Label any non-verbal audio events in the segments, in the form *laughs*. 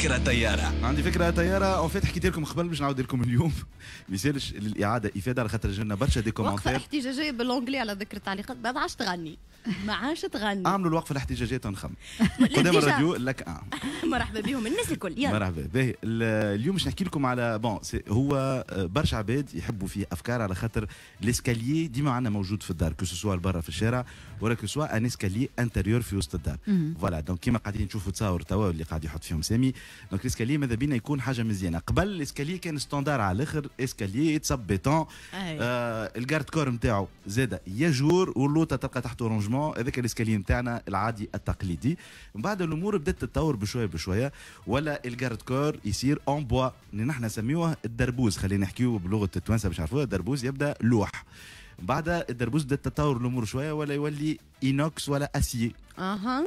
فكره طياره عندي فكره طياره اون فيت حكيت لكم قبل باش نعاود لكم اليوم *laughs* ما يسالش للاعاده افاده على خاطر جانا برشا دي كومونتير وقفه احتجاجيه بالونجلي على ذكر التعليقات ما عادش تغني ما عادش تغني *laughs* اعملوا الوقفه الاحتجاجيه تنخم قدام *laughs* الراديو لك آه. مرحبا بهم الناس الكل يلا مرحبا باهي اليوم باش نحكي لكم على بون هو آه، برشا عباد يحبوا فيه افكار على خاطر الاسكاليي ديما عندنا موجود في الدار كو برا في الشارع ولا كو سوا ان اسكاليي انتيريور في وسط الدار فوالا دونك كيما قاعدين نشوفوا تصاور توا اللي قاعد يحط فيهم سامي دونك الاسكاليي ماذا بينا يكون حاجه مزيانه قبل الاسكاليي كان ستاندار على الاخر اسكالي يتصب بيتون آه الجارد كور نتاعو زاد يجور واللوطه تلقى تحته رونجمون هذاك الاسكاليي نتاعنا العادي التقليدي من بعد الامور بدات تتطور بشويه بشويه ولا الجارد كور يصير اون بوا اللي نحن نسميوه الدربوز خلينا نحكيو بلغه التوانسه باش نعرفوها الدربوز يبدا لوح بعد الدربوز بدات تتطور الامور شويه ولا يولي اينوكس ولا اسيي اها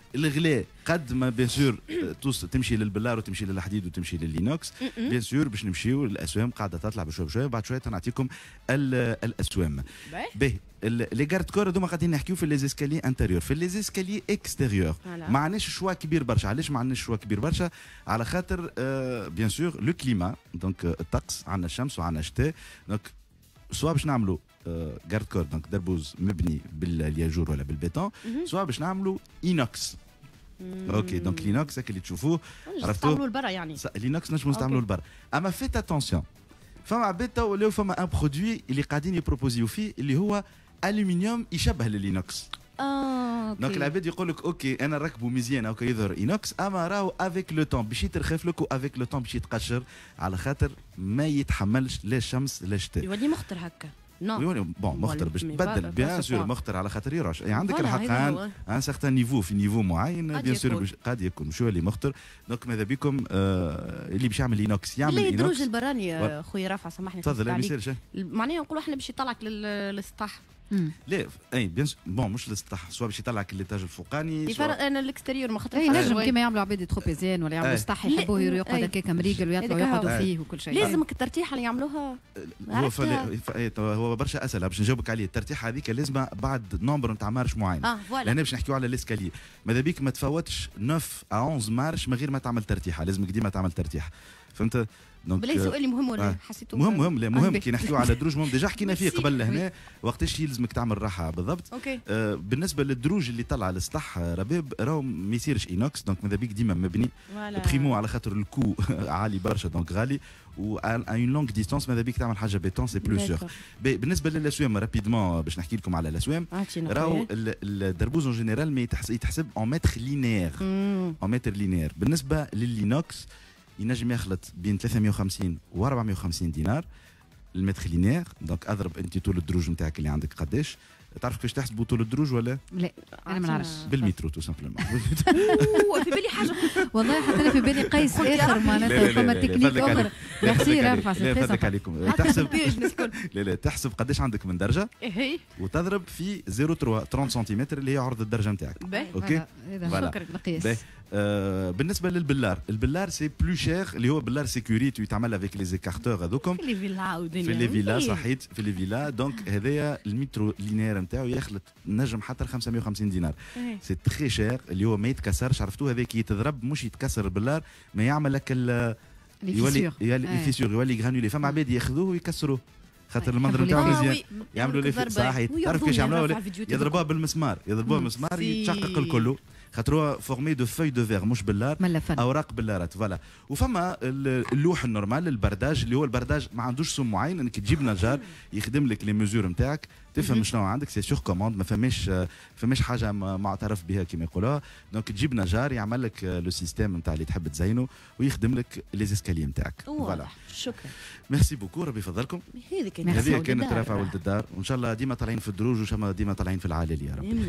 الغلاء قد ما بيان سور euh, تمشي للبلار وتمشي للحديد وتمشي لللينوكس بيان سور باش نمشيو الاسوام قاعده تطلع بشويه بشويه بعد شويه تنعطيكم الاسوام باهي لي كارد كور هذوما قاعدين نحكيو في ليزيسكالي انتيريور في ليزيسكالي اكستيريور ما عندناش شوا كبير برشا علاش ما عندناش شوا كبير برشا على خاطر بيان سور لو كليما دونك الطقس عندنا الشمس وعندنا الشتاء دونك سوا باش نعملوا غارد كور دونك دربوز مبني بالياجور ولا بالبيتون سوا باش نعملوا اينوكس اوكي دونك لينوكس هكا اللي تشوفوه عرفتوا لبرا يعني لينوكس نجموا نستعملوا لبرا اما فيت اتونسيون فما عباد تو ولاو فما ان برودوي اللي قاعدين يبروبوزيو فيه اللي هو الومنيوم يشبه للينوكس دونك آه، العباد يقول لك اوكي انا نركبه مزيان اوكي يظهر اينوكس اما راهو افيك لو طون باش يترخف لك وافيك لو طون باش يتقشر على خاطر ما يتحملش لا الشمس لا الشتاء يولي مخطر هكا Non. بون مخطر باش تبدل بيان سور مخطر على خاطر يرعش يعني عندك الحق ان سارتان نيفو في نيفو معين بيان سور قد يكون شو اللي مخطر دونك ماذا بكم آه، اللي باش يعمل لينوكس يعمل لينوكس الدروج البراني آه، خويا رافع سامحني تفضل معناها نقولوا احنا باش يطلعك للسطح لا اي بيان بون مش للسطح سوا باش يطلع ليتاج الفوقاني يفرق انا الاكستيريور ما خاطرش ينجم كيما يعملوا عباد تروبيزيان ولا يعملوا سطح يحبوه يقعد هكاك مريقل ويطلعوا يقعدوا فيه وكل شيء لازمك الترتيحه اللي يعملوها هو هو برشا اسئله باش نجاوبك عليه الترتيحه هذيك لازم بعد نومبر نتاع مارش معين اه فوالا لان باش نحكيو على الاسكالي ماذا بيك ما تفوتش 9 ا 11 مارش من غير ما تعمل ترتيحه لازمك ديما تعمل ترتيحه فهمت دونك بلاي euh, سؤالي مهم ولا آه. حسيته مهم مهم لا مهم آه، كي نحكيو على الدروج مهم ديجا حكينا فيه *laughs* قبل هنا وقتاش يلزمك تعمل راحه بالضبط أوكي. آه بالنسبه للدروج اللي طلع السطح آه، رباب راهو ما يصيرش اينوكس دونك ماذا بيك ديما مبني بريمو على خاطر الكو *laughs* عالي برشا دونك غالي و اون لونغ ديستونس ماذا بيك تعمل حاجه بيتون سي بلو سور بالنسبه للاسوام آه، رابيدمون باش نحكي لكم على الاسوام ah, راهو الدربوز اون جينيرال ما يتحسب اون متر لينير اون متر لينير بالنسبه للينوكس ينجم يخلط بين 350 و 450 دينار المتر لينير دونك اضرب انت طول الدروج نتاعك اللي عندك قداش تعرف كيفاش تحسبوا طول الدروج ولا؟ لا انا ما نعرفش بالمترو تو *laughs* سامبلومون في بالي حاجه والله حتى انا في بالي قيس *laughs* اخر معناتها فما تكنيك اخر ميرسي رافع لا فاتك عليكم تحسب *laughs* لا لا تحسب قداش عندك من درجه إيه، وتضرب في 3 30 سنتيمتر اللي هي عرض الدرجه نتاعك اوكي شكرا للقياس Euh, بالنسبه للبلار البلار سي بلو شير اللي هو بلار سيكوريتي يتعمل افيك لي زيكارتور هذوكم في لي فيلا في لي فيلا صحيت في لي فيلا دونك هذايا المترو لينير نتاعو يخلط نجم حتى 550 دينار سي تري شير اللي هو ما يتكسرش عرفتوه هذاك يتضرب مش يتكسر البلار ما يعمل لك يولي يولي إيه. يولي يولي يولي فما إيه. عباد ياخذوه ويكسروه خاطر طيب، المنظر نتاعو مزيان يعملوا لي صحيح تعرف كيفاش لي يضربوها بالمسمار يضربوها بالمسمار يتشقق الكل خاطر هو فورمي دو فوي دو فيغ مش باللار اوراق باللارات فوالا وفما اللوح النورمال البرداج اللي هو البرداج ما عندوش سم معين انك تجيب نجار يخدم لك لي ميزور نتاعك تفهم شنو عندك سي سور كوموند ما فماش فماش حاجه معترف بها كما يقولوها دونك تجيب نجار يعمل لك لو سيستيم نتاع اللي تحب تزينه ويخدم لك زيسكالي نتاعك فوالا شكرا ميرسي بوكو ربي يفضلكم هذه كانت رافعه ولد الدار وان شاء الله ديما طالعين في الدروج وان شاء الله ديما طالعين في العالي يا رب